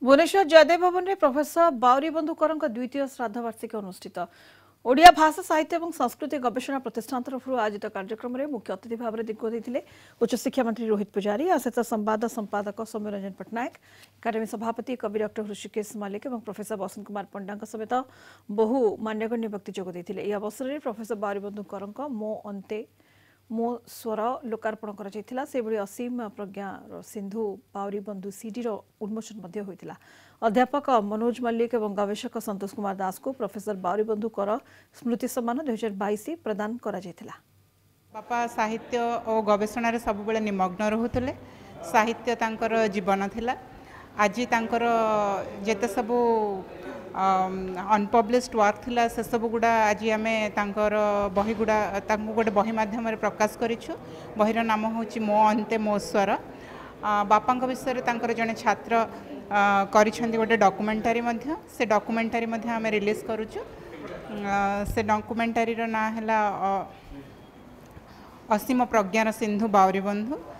ଭୁବନେଶ୍ୱର ଜୟଦେବ ଭବନରେ ପ୍ରଫେସର ବାଉରୀ ବନ୍ଧୁ କରଙ୍କ ଦ୍ୱିତୀୟ ଶ୍ରାଦ୍ଧବାର୍ଷିକୀ ଅନୁଷ୍ଠିତ ଓଡ଼ିଆ ଭାଷା ସାହିତ୍ୟ ଏବଂ ସଂସ୍କୃତି ଗବେଷଣା ପ୍ରତିଷ୍ଠାନ ତରଫରୁ ଆୟୋଜିତ କାର୍ଯ୍ୟକ୍ରମରେ ମୁଖ୍ୟ ଅତିଥି ଭାବରେ ଦିଗ ଦେଇଥିଲେ ଉଚ୍ଚଶିକ୍ଷାମନ୍ତ୍ରୀ ରୋହିତ ପୂଜାରୀ ଆ ସହିତ ସମ୍ବାଦ ସମ୍ପାଦକ ସୌମ୍ୟରଞ୍ଜନ ପଟ୍ଟନାୟକ ଏକାଡେମୀ ସଭାପତି କବି ଡକ୍ଟର ହୃଷିକେଶ ମାଲିକ ଏବଂ ପ୍ରଫେସର ବସନ୍ତ କୁମାର ପଣ୍ଡାଙ୍କ ସମେତ ବହୁ ମାନ୍ୟଗଣ୍ୟ ବ୍ୟକ୍ତି ଯୋଗ ଦେଇଥିଲେ ଏହି ଅବସରରେ ପ୍ରଫେସର ବାଉରୀବନ୍ଧୁ କରଙ୍କ ମୋ ଅନ୍ତେ ମୋ ସ୍ୱର ଲୋକାର୍ପଣ କରାଯାଇଥିଲା ସେଭଳି ଅସୀମ ପ୍ରଜ୍ଞା ସିନ୍ଧୁ ପାଉରୀ ବନ୍ଧୁ ସିଡିର ଉନ୍ମୋଚନ ମଧ୍ୟ ହୋଇଥିଲା ଅଧ୍ୟାପକ ମନୋଜ ମଲ୍ଲିକ ଏବଂ ଗବେଷକ ସନ୍ତୋଷ କୁମାର ଦାସଙ୍କୁ ପ୍ରଫେସର ବାଉରୀ ବନ୍ଧୁ କର ସ୍ମୃତି ସମ୍ମାନ ଦୁଇହଜାର ବାଇଶ ପ୍ରଦାନ କରାଯାଇଥିଲା ବାପା ସାହିତ୍ୟ ଓ ଗବେଷଣାରେ ସବୁବେଳେ ନିମଗ୍ନ ରହୁଥିଲେ ସାହିତ୍ୟ ତାଙ୍କର ଜୀବନ ଥିଲା ଆଜି ତାଙ୍କର ଯେତେ ସବୁ ଅନପବ୍ଲିଶ୍ଡ ୱାର୍କ ଥିଲା ସେସବୁ ଗୁଡ଼ା ଆଜି ଆମେ ତାଙ୍କର ବହିଗୁଡ଼ା ତାଙ୍କୁ ଗୋଟେ ବହି ମାଧ୍ୟମରେ ପ୍ରକାଶ କରିଛୁ ବହିର ନାମ ହେଉଛି ମୋ ଅନ୍ତେ ମୋ ସ୍ୱର ବାପାଙ୍କ ବିଷୟରେ ତାଙ୍କର ଜଣେ ଛାତ୍ର କରିଛନ୍ତି ଗୋଟେ ଡକୁମେଣ୍ଟାରୀ ମଧ୍ୟ ସେ ଡକୁମେଣ୍ଟାରୀ ମଧ୍ୟ ଆମେ ରିଲିଜ୍ କରୁଛୁ ସେ ଡକୁମେଣ୍ଟାରୀର ନାଁ ହେଲା ଅସୀମ ପ୍ରଜ୍ଞାର ସିନ୍ଧୁ ବାଉରୀବନ୍ଧୁ